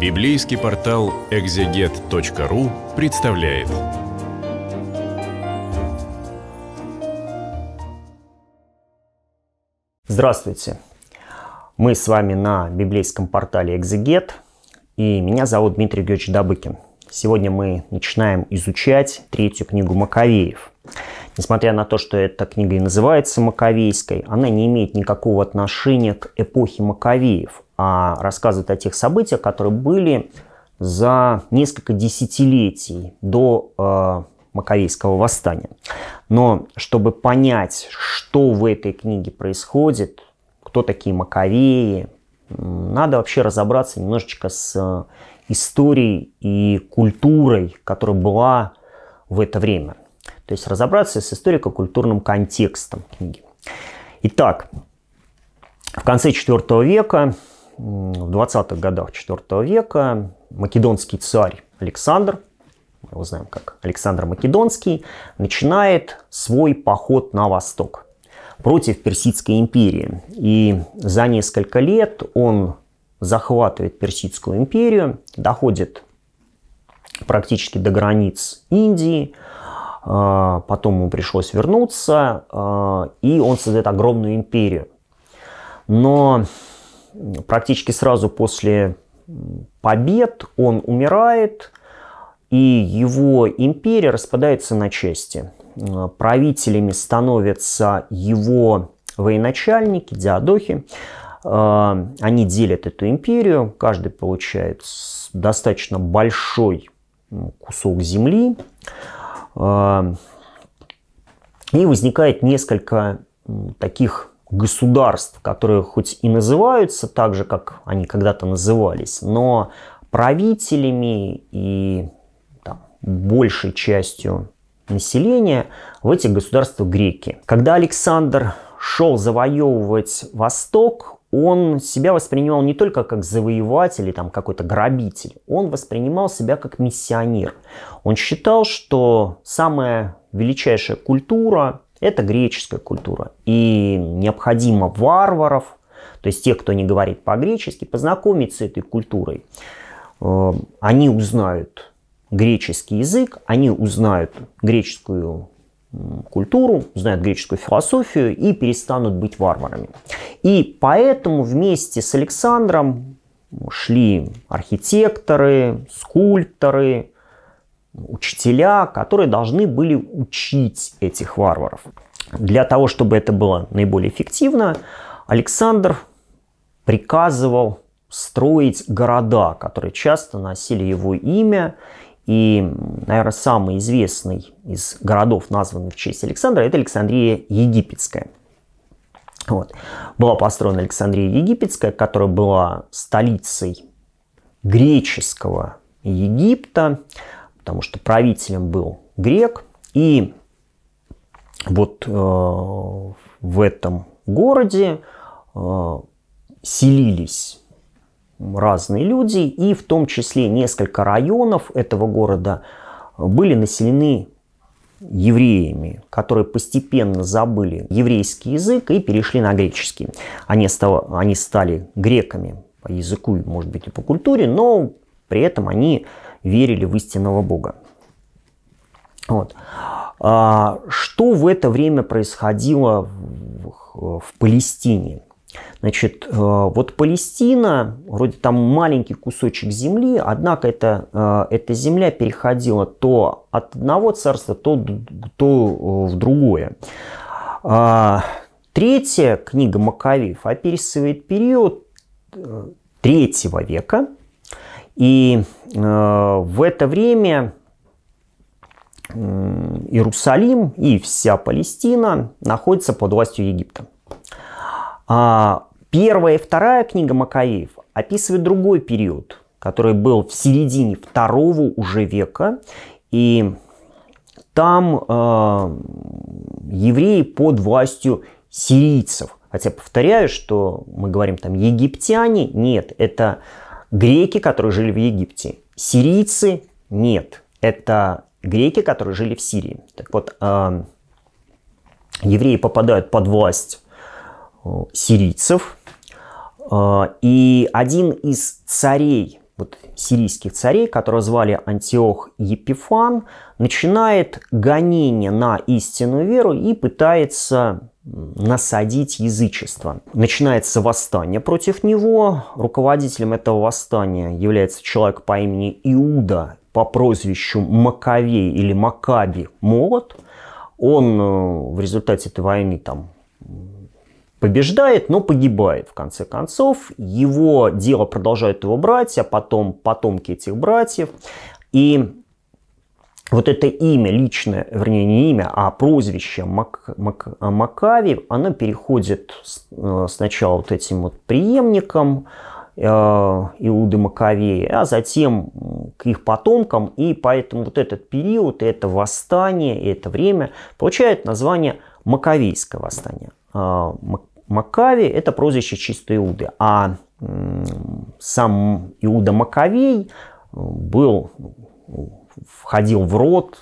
Библейский портал экзегет.ру представляет. Здравствуйте! Мы с вами на библейском портале Экзегет, и меня зовут Дмитрий Георгиевич Добыкин. Сегодня мы начинаем изучать третью книгу Маковеев – Несмотря на то, что эта книга и называется «Маковейской», она не имеет никакого отношения к эпохе Маковеев, а рассказывает о тех событиях, которые были за несколько десятилетий до э, Маковейского восстания. Но чтобы понять, что в этой книге происходит, кто такие Маковеи, надо вообще разобраться немножечко с э, историей и культурой, которая была в это время то есть разобраться с историко-культурным контекстом книги. Итак, в конце IV века, в 20-х годах IV века, македонский царь Александр, мы его знаем как Александр Македонский, начинает свой поход на восток против Персидской империи. И за несколько лет он захватывает Персидскую империю, доходит практически до границ Индии, а, потом ему пришлось вернуться, а, и он создает огромную империю. Но практически сразу после побед он умирает, и его империя распадается на части. А, правителями становятся его военачальники, диадохи. Они делят эту империю, каждый получает достаточно большой кусок земли. А, и возникает несколько таких государств, которые хоть и называются так же, как они когда-то назывались, но правителями и там, большей частью населения в этих государствах греки. Когда Александр шел завоевывать Восток, он себя воспринимал не только как завоеватель или там какой-то грабитель, он воспринимал себя как миссионер. Он считал, что самая величайшая культура – это греческая культура. И необходимо варваров, то есть тех, кто не говорит по-гречески, познакомить с этой культурой. Э, они узнают греческий язык, они узнают греческую культуру, знают греческую философию и перестанут быть варварами. И поэтому вместе с Александром шли архитекторы, скульпторы, учителя, которые должны были учить этих варваров. Для того, чтобы это было наиболее эффективно, Александр приказывал строить города, которые часто носили его имя. И, наверное, самый известный из городов, названных в честь Александра, это Александрия Египетская – вот. Была построена Александрия Египетская, которая была столицей греческого Египта, потому что правителем был грек. И вот э, в этом городе э, селились разные люди, и в том числе несколько районов этого города были населены евреями, которые постепенно забыли еврейский язык и перешли на греческий. Они, стал, они стали греками по языку, может быть, и по культуре, но при этом они верили в истинного Бога. Вот. А, что в это время происходило в, в Палестине? Значит, э, вот Палестина, вроде там маленький кусочек земли, однако это, э, эта земля переходила то от одного царства, то, то э, в другое. А, третья книга Маковеев описывает период третьего века, и в это время Иерусалим и вся Палестина находятся под властью Египта. А первая и вторая книга Макаеев описывают другой период, который был в середине второго уже века. И там э, евреи под властью сирийцев. Хотя повторяю, что мы говорим там египтяне, нет, это греки, которые жили в Египте. Сирийцы, нет, это греки, которые жили в Сирии. Так вот, э, евреи попадают под власть Э, сирийцев. Э, и один из царей, вот сирийских царей, которого звали Антиох Епифан, начинает гонение на истинную веру и пытается насадить язычество. Начинается восстание против него. Руководителем этого восстания является человек по имени Иуда по прозвищу Маковей или Макаби Молот. Он э, в результате этой войны там побеждает, но погибает в конце концов. Его дело продолжают его братья, потом потомки этих братьев. И вот это имя личное, вернее не имя, а прозвище Мак, Мак, Макави, оно переходит э, сначала вот этим вот преемникам э, Иуды Макавея, а затем к их потомкам. И поэтому вот этот период, это восстание, это время получает название Маковейское восстание. Э, Макави – это прозвище чисто Иуды, а сам Иуда Макавей э, был, ну, входил в род,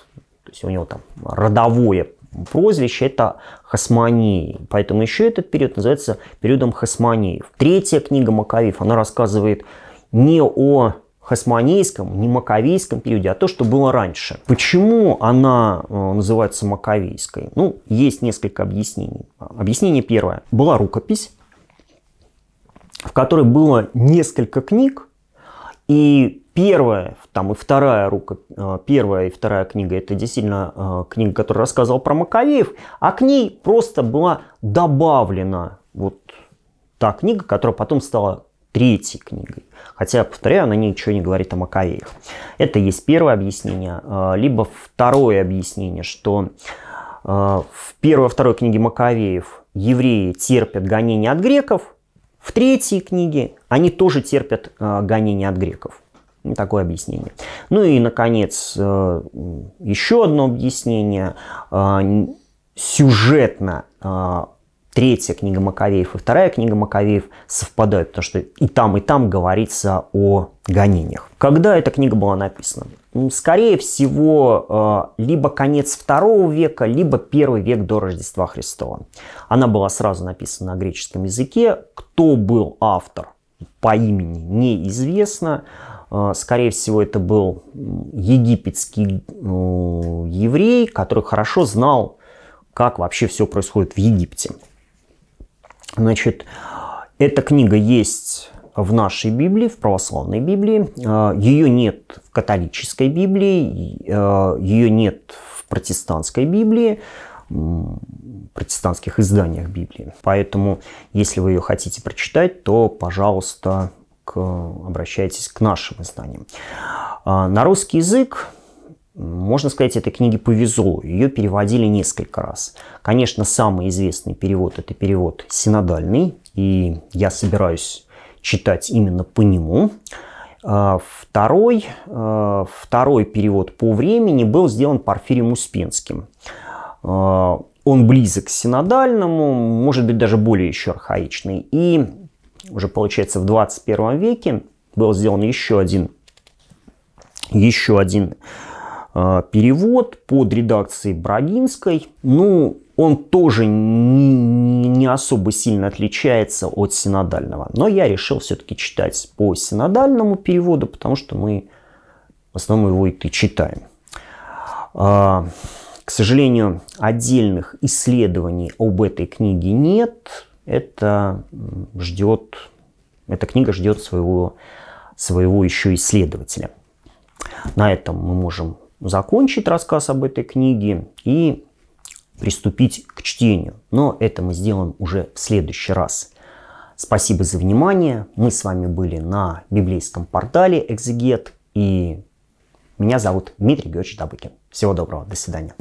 то есть у него там родовое прозвище – это Хасмании. Поэтому еще этот период называется периодом Хасмании. Третья книга Маковеев, она рассказывает не о хасмонейском, не маковейском периоде, а то, что было раньше. Почему она э, называется маковейской? Ну, есть несколько объяснений. Объяснение первое. Была рукопись, в которой было несколько книг, и первая, там и вторая рука, э, первая и вторая книга, это действительно э, книга, которая рассказывала про Маковеев, а к ней просто была добавлена вот та книга, которая потом стала третьей книгой. Хотя, повторяю, она ничего не говорит о Макавеях. Это есть первое объяснение. А, либо второе объяснение, что а, в первой-второй книге Макавеев евреи терпят гонения от греков, в третьей книге они тоже терпят а, гонения от греков. Ну, такое объяснение. Ну и, наконец, еще одно объяснение. Сюжетно третья книга Маковеев и вторая книга Маковеев совпадают, потому что и там, и там говорится о гонениях. Когда эта книга была написана? Скорее всего, э, либо конец второго века, либо первый век до Рождества Христова. Она была сразу написана на греческом языке. Кто был автор по имени неизвестно. Э, скорее всего, это был египетский э, еврей, который хорошо знал, как вообще все происходит в Египте. Значит, эта книга есть в нашей Библии, в православной Библии. А, ее нет в католической Библии, а, ее нет в протестантской Библии, протестантских изданиях Библии. Поэтому, если вы ее хотите прочитать, то, пожалуйста, к, обращайтесь к нашим изданиям. А, на русский язык можно сказать, этой книге повезло. Ее переводили несколько раз. Конечно, самый известный перевод – это перевод синодальный. И я собираюсь читать именно по нему. А, второй, а, второй перевод по времени был сделан Порфирием Успенским. А, он близок к синодальному, может быть, даже более еще архаичный. И уже, получается, в 21 веке был сделан еще один, еще один а, перевод под редакцией Брагинской. Ну, он тоже не, не особо сильно отличается от синодального. Но я решил все-таки читать по синодальному переводу, потому что мы в основном его и ты читаем. А, к сожалению, отдельных исследований об этой книге нет. Это ждет, эта книга ждет своего, своего еще исследователя. На этом мы можем закончить рассказ об этой книге и приступить к чтению. Но это мы сделаем уже в следующий раз. Спасибо за внимание. Мы с вами были на библейском портале «Экзегет». И меня зовут Дмитрий Георгиевич Добыкин. Всего доброго. До свидания.